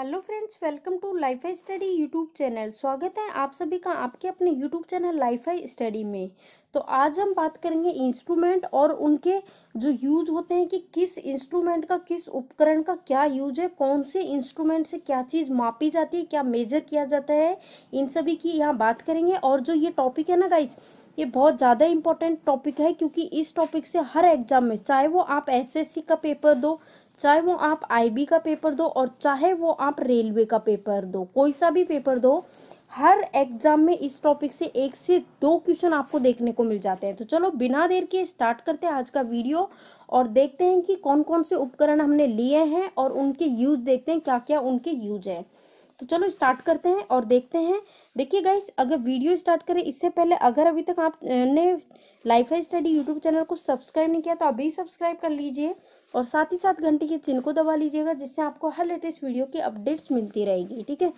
hello friends welcome to life I study YouTube channel स्वागत है आप सभी का आपके अपने YouTube channel life I study में तो आज हम बात करेंगे इंस्ट्रूमेंट और उनके जो यूज होते हैं कि किस इंस्ट्रूमेंट का किस उपकरण का क्या यूज है कौन से इंस्ट्रूमेंट से क्या चीज़ मापी जाती है क्या मेजर किया जाता है इन सभी की यहाँ बात करेंगे और जो ये टॉपिक है ना गाइज ये बहुत ज़्यादा इंपॉर्टेंट टॉपिक है क्योंकि इस टॉपिक से हर एग्जाम में चाहे वो आप एसएससी का पेपर दो चाहे वो आप आईबी का पेपर दो और चाहे वो आप रेलवे का पेपर दो कोई सा भी पेपर दो हर एग्जाम में इस टॉपिक से एक से दो क्वेश्चन आपको देखने को मिल जाते हैं तो चलो बिना देर के स्टार्ट करते हैं आज का वीडियो और देखते हैं कि कौन कौन से उपकरण हमने लिए हैं और उनके यूज देखते हैं क्या क्या उनके यूज हैं तो चलो स्टार्ट करते हैं और देखते हैं देखिए गाइज अगर वीडियो स्टार्ट करें इससे पहले अगर अभी तक आपने लाइफ है स्टडी यूट्यूब चैनल को सब्सक्राइब नहीं किया तो अभी सब्सक्राइब कर लीजिए और साथ ही साथ घंटे के चिन्ह को दबा लीजिएगा जिससे आपको हर लेटेस्ट वीडियो की अपडेट्स मिलती रहेगी ठीक है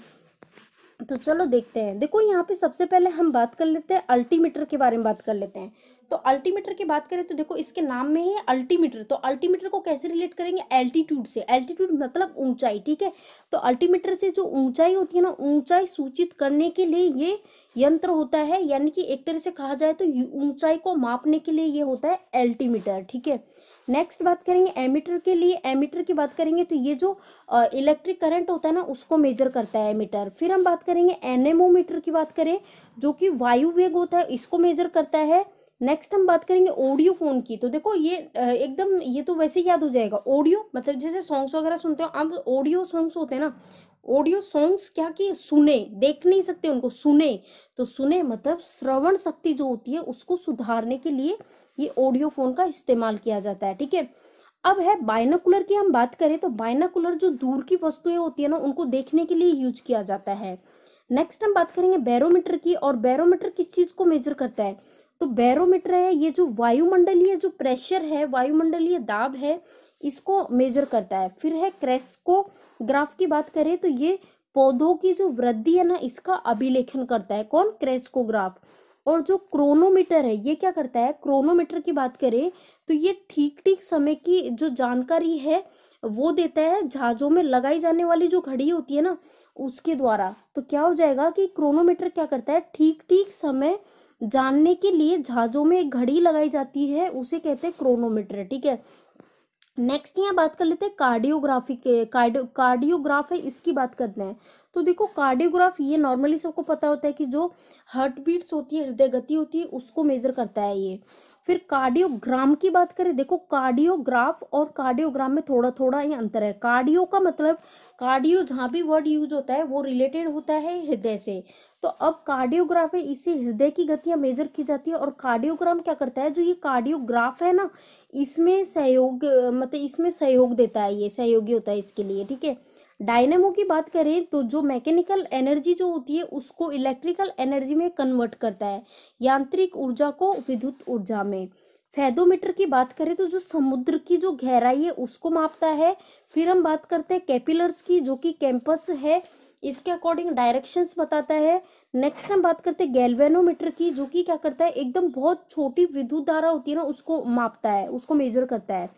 तो चलो देखते हैं देखो यहाँ पे सबसे पहले हम बात कर लेते हैं अल्टीमीटर के बारे में बात कर लेते हैं तो अल्टीमीटर की बात करें तो देखो इसके नाम में है अल्टीमीटर तो अल्टीमीटर को कैसे रिलेट करेंगे एल्टीट्यूड से एल्टीट्यूड मतलब ऊंचाई ठीक है तो अल्टीमीटर से जो ऊंचाई होती है ना ऊंचाई सूचित करने के लिए ये यंत्र होता है यानी कि एक तरह से कहा जाए तो ऊंचाई को मापने के लिए ये होता है एल्टीमीटर ठीक है नेक्स्ट बात करेंगे एमीटर के लिए एमीटर की बात करेंगे तो ये जो इलेक्ट्रिक करंट होता है ना उसको मेजर करता है एमीटर फिर हम बात करेंगे एनेमोमीटर की बात करें जो कि वायु वेग होता है इसको मेजर करता है नेक्स्ट हम बात करेंगे ऑडियो फोन की तो देखो ये एकदम ये तो वैसे याद हो जाएगा ऑडियो मतलब जैसे सॉन्ग्स वगैरह सुनते हो अब ऑडियो सॉन्ग्स होते हैं ना ऑडियो सॉन्ग्स क्या किए सुने देख नहीं सकते उनको सुने तो सुने मतलब श्रवण शक्ति जो होती है उसको सुधारने के लिए ये ऑडियो फोन का इस्तेमाल किया जाता है ठीक है अब है बाइनाकुलर की हम बात करें तो बाइनाकुलर जो दूर की वस्तुएं होती है ना उनको देखने के लिए यूज किया जाता है नेक्स्ट हम बात करेंगे बैरोमीटर की और बैरोमीटर किस चीज़ को मेजर करता है तो बैरोमीटर है ये जो वायुमंडलीय जो प्रेशर है वायुमंडलीय दाब है इसको मेजर करता है फिर है क्रेस्को ग्राफ की बात करें तो ये पौधों की जो वृद्धि है ना इसका अभिलेखन करता है कौन क्रेस्कोग्राफ और जो क्रोनोमीटर है ये क्या करता है क्रोनोमीटर की बात करें तो ये ठीक ठीक समय की जो जानकारी है वो देता है जहाज़ों में लगाई जाने वाली जो घड़ी होती है ना उसके द्वारा तो क्या हो जाएगा कि क्रोनोमीटर क्या करता है ठीक ठीक समय जानने के लिए जहाज़ों में एक घड़ी लगाई जाती है उसे कहते हैं क्रोनोमीटर ठीक है नेक्स्ट यहाँ बात कर लेते हैं कार्डियोग्राफी के कार्डियो कार्डियोग्राफ है इसकी बात करते हैं तो देखो कार्डियोग्राफ ये नॉर्मली सबको पता होता है कि जो हार्ट बीट्स होती है हृदय गति होती है उसको मेजर करता है ये फिर कार्डियोग्राम की बात करें देखो कार्डियोग्राफ और कार्डियोग्राम में थोड़ा थोड़ा ही अंतर है कार्डियो का मतलब कार्डियो जहाँ भी वर्ड यूज होता है वो रिलेटेड होता है हृदय से तो अब कार्डियोग्राफ है इसे हृदय की गतियाँ मेजर की जाती है और कार्डियोग्राम क्या करता है जो ये कार्डियोग्राफ है ना इसमें सहयोग मतलब इसमें सहयोग देता है ये सहयोगी होता है इसके लिए ठीक है डायनेमो की बात करें तो जो मैकेनिकल एनर्जी जो होती है उसको इलेक्ट्रिकल एनर्जी में कन्वर्ट करता है यांत्रिक ऊर्जा को विद्युत ऊर्जा में फैदोमीटर की बात करें तो जो समुद्र की जो गहराई है उसको मापता है फिर हम बात करते हैं कैपिलर्स की जो कि कैंपस है इसके अकॉर्डिंग डायरेक्शंस बताता है नेक्स्ट हम बात करते हैं गैल्वेनोमीटर की जो कि क्या करता है एकदम बहुत छोटी विद्युत धारा होती है ना उसको मापता है उसको मेजर करता है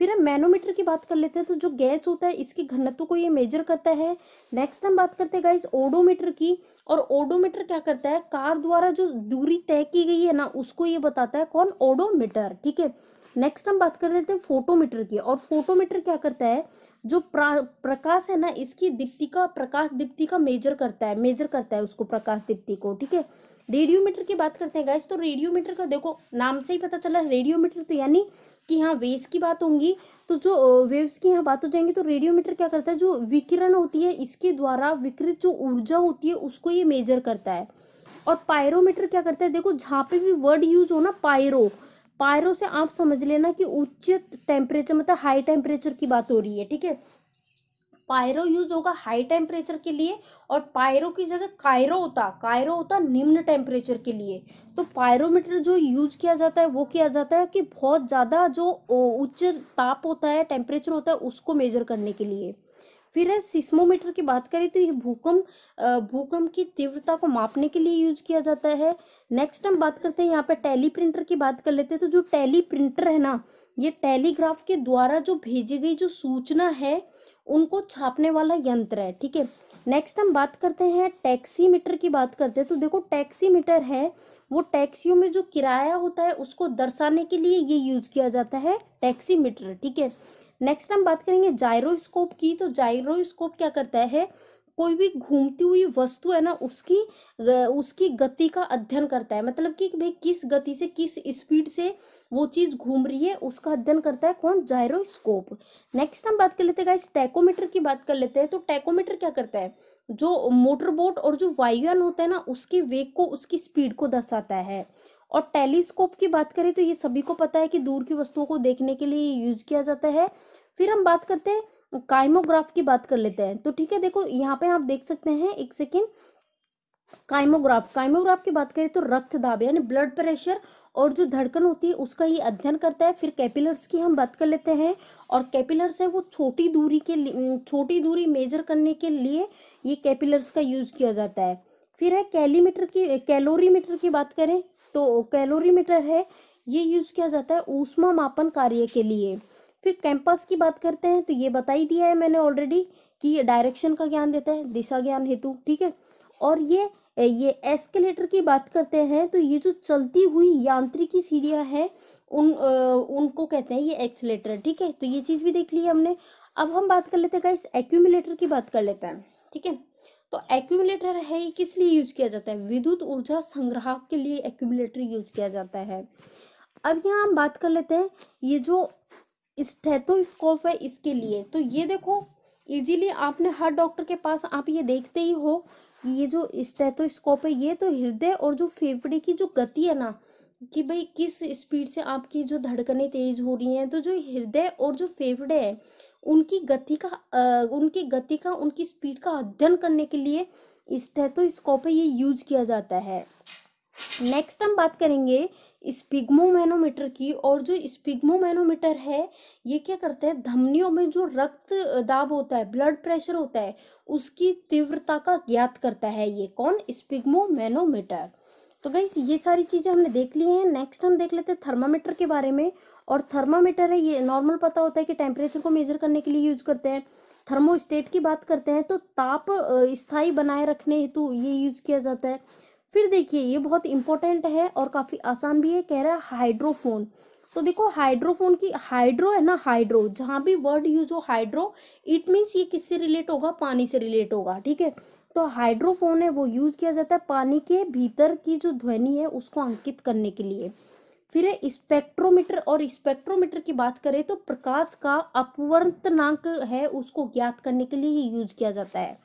फिर हम मैनोमीटर की बात कर लेते हैं तो जो गैस होता है इसके घनत्व को ये मेजर करता है नेक्स्ट हम बात करते हैं गाइस ओडोमीटर की और ओडोमीटर क्या करता है कार द्वारा जो दूरी तय की गई है ना उसको ये बताता है कौन ओडोमीटर ठीक है नेक्स्ट हम बात कर लेते हैं फोटोमीटर की और फोटोमीटर क्या करता है जो प्रकाश है ना इसकी दीप्ति का प्रकाश दीप्ति का मेजर करता है मेजर करता है उसको प्रकाश दीप्ति को ठीक है रेडियोमीटर की बात करते हैं गाइस तो रेडियोमीटर का देखो नाम से ही पता चला रेडियोमीटर तो यानी कि यहाँ वेव्स की बात होंगी तो जो वेव्स की यहाँ बात हो जाएंगी तो रेडियोमीटर क्या करता है जो विकिरण होती है इसके द्वारा विकृत जो ऊर्जा होती है उसको ये मेजर करता है और पायरोमीटर क्या करता है देखो जहाँ पे भी वर्ड यूज हो ना पायरो पायरो से आप समझ लेना कि उच्च टेम्परेचर मतलब हाई टेम्परेचर की बात हो रही है ठीक है पायरो यूज होगा हाई टेम्परेचर के लिए और पायरो की जगह कायरो होता कायरो होता निम्न टेम्परेचर के लिए तो पायरोमीटर जो यूज किया जाता है वो किया जाता है कि बहुत ज़्यादा जो उच्च ताप होता है टेम्परेचर होता है उसको मेजर करने के लिए फिर है सिस्मोमीटर की बात करें तो ये भूकंप भूकंप की तीव्रता को मापने के लिए यूज किया जाता है नेक्स्ट हम बात करते हैं यहाँ पे टैली प्रिंटर की बात कर लेते हैं तो जो टैली प्रिंटर है ना ये टेलीग्राफ के द्वारा जो भेजी गई जो सूचना है उनको छापने वाला यंत्र है ठीक है नेक्स्ट हम बात करते हैं मीटर की बात करते हैं तो देखो मीटर है वो टैक्सियों में जो किराया होता है उसको दर्शाने के लिए ये यूज किया जाता है मीटर ठीक है नेक्स्ट हम बात करेंगे जायरोस्कोप की तो जायरोस्कोप क्या करता है कोई भी घूमती हुई वस्तु है ना उसकी उसकी गति का अध्ययन करता है मतलब कि भाई किस गति से किस स्पीड से वो चीज़ घूम रही है उसका अध्ययन करता है कौन जायरोस्कोप नेक्स्ट हम बात कर लेते हैं टैकोमीटर की बात कर लेते हैं तो टैकोमीटर क्या करता है जो मोटर बोट और जो वायुयान होता है ना उसके वेग को उसकी स्पीड को दर्शाता है और टेलीस्कोप की बात करें तो ये सभी को पता है कि दूर की वस्तुओं को देखने के लिए यूज किया जाता है फिर हम बात करते हैं काइमोग्राफ की बात कर लेते हैं तो ठीक है देखो यहाँ पे आप देख सकते हैं एक सेकेंड काइमोग्राफ काइमोग्राफ की बात करें तो रक्त दाब यानी ब्लड प्रेशर और जो धड़कन होती है उसका ही अध्ययन करता है फिर कैपिलर्स की हम बात कर लेते हैं और कैपिलर्स है वो छोटी दूरी के छोटी दूरी मेजर करने के लिए ये कैपिलर्स का यूज़ किया जाता है फिर है कैलीमीटर की कैलोरीमीटर की बात करें तो कैलोरीमीटर है ये यूज़ किया जाता है ऊष्मा मापन कार्य के लिए फिर कैंपस की बात करते हैं तो ये बता ही दिया है मैंने ऑलरेडी कि ये डायरेक्शन का ज्ञान देता है दिशा ज्ञान हेतु ठीक है और ये ये एस्केलेटर की बात करते हैं तो ये जो चलती हुई यांत्रिकी सीढ़ियाँ हैं उन आ, उनको कहते हैं ये एक्सलेटर ठीक है तो ये चीज़ भी देख ली हमने अब हम बात कर लेते हैं गाइस एक्यूमुलेटर की बात कर लेते हैं ठीक है तो एक्यूमुलेटर है ये किस लिए यूज किया जाता है विद्युत ऊर्जा संग्राहक के लिए एक्यूमुलेटर यूज किया जाता है अब यहाँ हम बात कर लेते हैं ये जो स्टेथोस्कोप तो है इसके लिए तो ये देखो इजीली आपने हर डॉक्टर के पास आप ये देखते ही हो कि ये जो स्टेथोस्कोप तो है ये तो हृदय और जो फेफड़े की जो गति है ना कि भाई किस स्पीड से आपकी जो धड़कनें तेज हो रही हैं तो जो हृदय और जो फेफड़े हैं उनकी गति का उनकी गति का उनकी स्पीड का अध्ययन करने के लिए स्टेथोस्कोप तो ये यूज किया जाता है नेक्स्ट हम बात करेंगे स्पिग्मोमैनोमीटर की और जो स्पिग्मोमैनोमीटर है ये क्या करता है धमनियों में जो रक्त दाब होता है ब्लड प्रेशर होता है उसकी तीव्रता का ज्ञात करता है ये कौन स्पिग्मोमैनोमीटर तो गई ये सारी चीज़ें हमने देख ली हैं नेक्स्ट हम देख लेते हैं थर्मामीटर के बारे में और थर्मामीटर है ये नॉर्मल पता होता है कि टेम्परेचर को मेजर करने के लिए यूज करते हैं थर्मोस्टेट की बात करते हैं तो ताप स्थाई बनाए रखने हेतु ये यूज किया जाता है फिर देखिए ये बहुत इंपॉर्टेंट है और काफ़ी आसान भी है कह रहा है हाइड्रोफोन तो देखो हाइड्रोफोन की हाइड्रो है ना हाइड्रो जहाँ भी वर्ड यूज हो हाइड्रो इट मीन्स ये किससे रिलेट होगा पानी से रिलेट होगा ठीक है तो हाइड्रोफोन है वो यूज़ किया जाता है पानी के भीतर की जो ध्वनि है उसको अंकित करने के लिए फिर स्पेक्ट्रोमीटर और स्पेक्ट्रोमीटर की बात करें तो प्रकाश का अपवर्तनांक है उसको ज्ञात करने के लिए ही यूज किया जाता है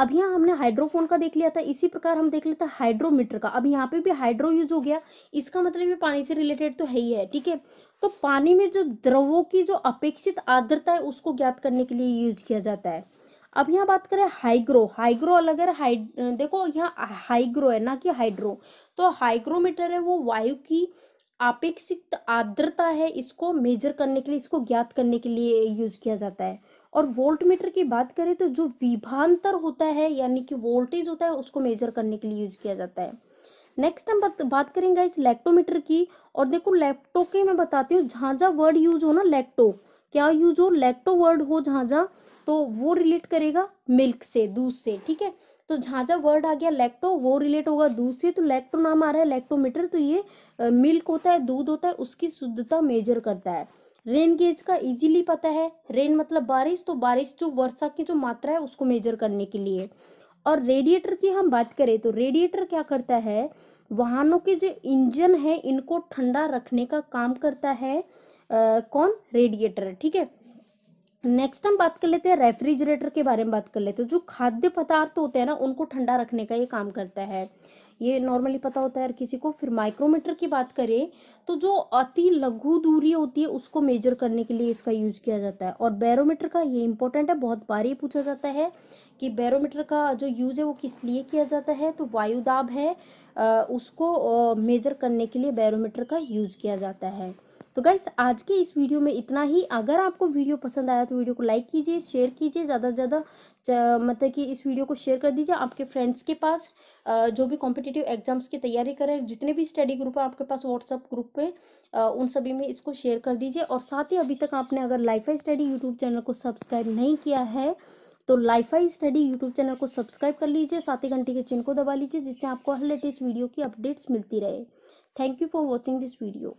अब यहाँ हमने हाइड्रोफोन का देख लिया था इसी प्रकार हम देख लेते हैं हाइड्रोमीटर का अब यहाँ पे भी हाइड्रो यूज हो गया इसका मतलब ये पानी से रिलेटेड तो है ही है ठीक है तो पानी में जो द्रवों की जो अपेक्षित आर्द्रता है उसको ज्ञात करने के लिए यूज किया जाता है अब यहाँ बात करें हाइग्रो हाइग्रो अलग है हाइड देखो यहाँ हाइग्रो है ना कि हाइड्रो तो हाइग्रोमीटर है वो वायु की अपेक्षित आर्द्रता है इसको मेजर करने के लिए इसको ज्ञात करने के लिए यूज किया जाता है और वोल्ट मीटर की बात करें तो जो विभांतर होता है यानी कि वोल्टेज होता है उसको मेजर करने के लिए यूज किया जाता है नेक्स्ट हम बात, बात करेंगे इस लैक्टोमीटर की और देखो लैप्टो के मैं बताती हूँ झांझा वर्ड यूज हो ना लैक्टो क्या यूज हो लैक्टो वर्ड हो झांझा तो वो रिलेट करेगा मिल्क से दूध से ठीक है तो जहाँ जहाँ वर्ड आ गया लैक्टो वो रिलेट होगा दूध से तो लैक्टो नाम आ रहा है लैक्टोमीटर तो ये मिल्क होता है दूध होता है उसकी शुद्धता मेजर करता है रेन गेज का इजीली पता है रेन मतलब बारिश तो बारिश जो वर्षा की जो मात्रा है उसको मेजर करने के लिए और रेडिएटर की हम बात करें तो रेडिएटर क्या करता है वाहनों के जो इंजन है इनको ठंडा रखने का काम करता है आ, कौन रेडिएटर ठीक है नेक्स्ट हम बात कर लेते हैं रेफ्रिजरेटर के बारे में बात कर लेते हैं जो खाद्य पदार्थ होते हैं ना उनको ठंडा रखने का ये काम करता है ये नॉर्मली पता होता है हर किसी को फिर माइक्रोमीटर की बात करें तो जो अति लघु दूरी होती है उसको मेजर करने के लिए इसका यूज किया जाता है और बैरोमीटर का ये इंपॉर्टेंट है बहुत बार ये पूछा जाता है कि बैरोमीटर का जो यूज है वो किस लिए किया जाता है तो वायुदाब है उसको मेजर करने के लिए बैरोमीटर का यूज़ किया जाता है तो गाइस आज के इस वीडियो में इतना ही अगर आपको वीडियो पसंद आया तो वीडियो को लाइक कीजिए शेयर कीजिए ज़्यादा से ज़्यादा मतलब कि इस वीडियो को शेयर कर दीजिए आपके फ्रेंड्स के पास जो भी कॉम्पिटेटिव एग्जाम्स की तैयारी कर रहे हैं जितने भी स्टडी ग्रुप है आपके पास व्हाट्सअप ग्रुप पे उन सभी में इसको शेयर कर दीजिए और साथ ही अभी तक आपने अगर लाइफ स्टडी यूट्यूब चैनल को सब्सक्राइब नहीं किया है तो life I study YouTube channel को सब्सक्राइब कर लीजिए साथ ही घंटे के चिन्ह को दबा लीजिए जिससे आपको हर लेटेस्ट वीडियो की अपडेट्स मिलती रहे thank you for watching this video